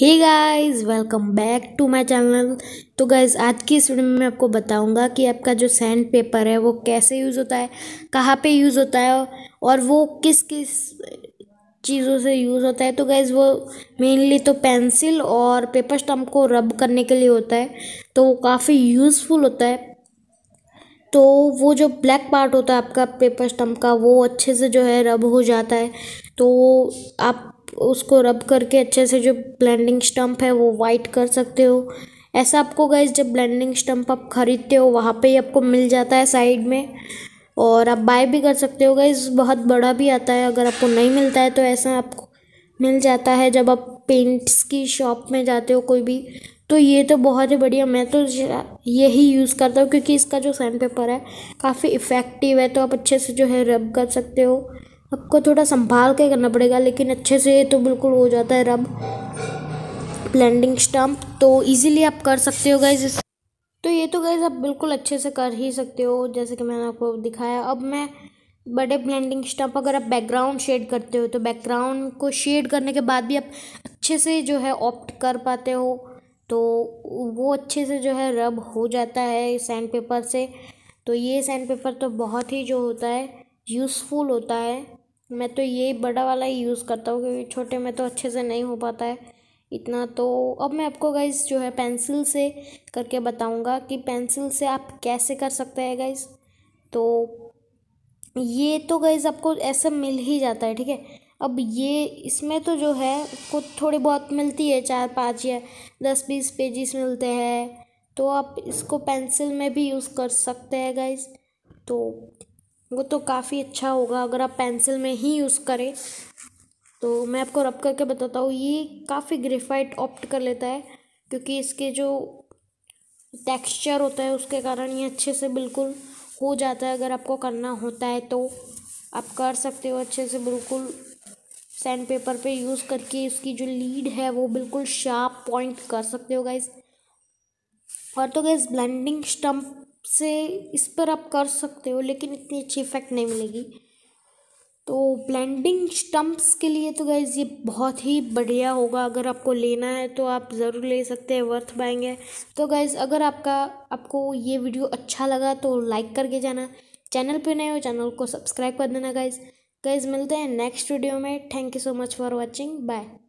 hey guys welcome back to my channel तो guys आज की इस वीडियो में मैं आपको बताऊंगा कि आपका जो सैंड पेपर है वो कैसे यूज़ होता है कहाँ पे यूज़ होता है और वो किस किस चीज़ों से यूज़ होता है तो गाइज़ वो मेनली तो पेंसिल और पेपर स्टम्प को रब करने के लिए होता है तो वो काफ़ी यूज़फुल होता है तो वो जो ब्लैक पार्ट होता है आपका पेपर स्टम्प का वो अच्छे से जो है रब हो जाता है तो आप उसको रब करके अच्छे से जो ब्लेंडिंग स्टम्प है वो वाइट कर सकते हो ऐसा आपको गाइज जब ब्लेंडिंग स्टम्प आप ख़रीदते हो वहाँ पे ही आपको मिल जाता है साइड में और आप बाय भी कर सकते हो गाइज बहुत बड़ा भी आता है अगर आपको नहीं मिलता है तो ऐसा आपको मिल जाता है जब आप पेंट्स की शॉप में जाते हो कोई भी तो ये तो बहुत ही बढ़िया मैं तो यही यूज़ करता हूँ क्योंकि इसका जो सैंड पेपर है काफ़ी इफ़ेक्टिव है तो आप अच्छे से जो है रब कर सकते हो आपको थोड़ा संभाल के करना पड़ेगा लेकिन अच्छे से तो बिल्कुल हो जाता है रब ब्लेंडिंग स्टम्प तो इजीली आप कर सकते हो गाइज तो ये तो गाइज आप बिल्कुल अच्छे से कर ही सकते हो जैसे कि मैंने आपको दिखाया अब मैं बड़े ब्लेंडिंग स्टम्प अगर आप बैकग्राउंड शेड करते हो तो बैकग्राउंड को शेड करने के बाद भी आप अच्छे से जो है ऑप्ट कर पाते हो तो वो अच्छे से जो है रब हो जाता है सैंड पेपर से तो ये सैंड पेपर तो बहुत ही जो होता है यूज़फुल होता है मैं तो ये बड़ा वाला ही यूज़ करता हूँ क्योंकि छोटे में तो अच्छे से नहीं हो पाता है इतना तो अब मैं आपको गाइज़ जो है पेंसिल से करके बताऊँगा कि पेंसिल से आप कैसे कर सकते हैं गाइज़ तो ये तो गाइज़ आपको ऐसा मिल ही जाता है ठीक है अब ये इसमें तो जो है आपको थोड़ी बहुत मिलती है चार पाँच या दस बीस पेजेस मिलते हैं तो आप इसको पेंसिल में भी यूज़ कर सकते हैं गाइज़ तो वो तो काफ़ी अच्छा होगा अगर आप पेंसिल में ही यूज़ करें तो मैं आपको रब करके बताता हूँ ये काफ़ी ग्रेफाइट ऑप्ट कर लेता है क्योंकि इसके जो टेक्सचर होता है उसके कारण ये अच्छे से बिल्कुल हो जाता है अगर आपको करना होता है तो आप कर सकते हो अच्छे से बिल्कुल सैंड पेपर पे यूज़ करके इसकी जो लीड है वो बिल्कुल शार्प पॉइंट कर सकते हो गाइज और तो गैस ब्लेंडिंग स्टम्प से इस पर आप कर सकते हो लेकिन इतनी अच्छी इफेक्ट नहीं मिलेगी तो ब्लेंडिंग स्टम्प्स के लिए तो गाइज ये बहुत ही बढ़िया होगा अगर आपको लेना है तो आप ज़रूर ले सकते हैं वर्थ बाएंगे तो गाइज अगर आपका आपको ये वीडियो अच्छा लगा तो लाइक करके जाना चैनल पे नए हो चैनल को सब्सक्राइब कर देना गाइज गाइज मिलते हैं नेक्स्ट वीडियो में thank you so much for watching bye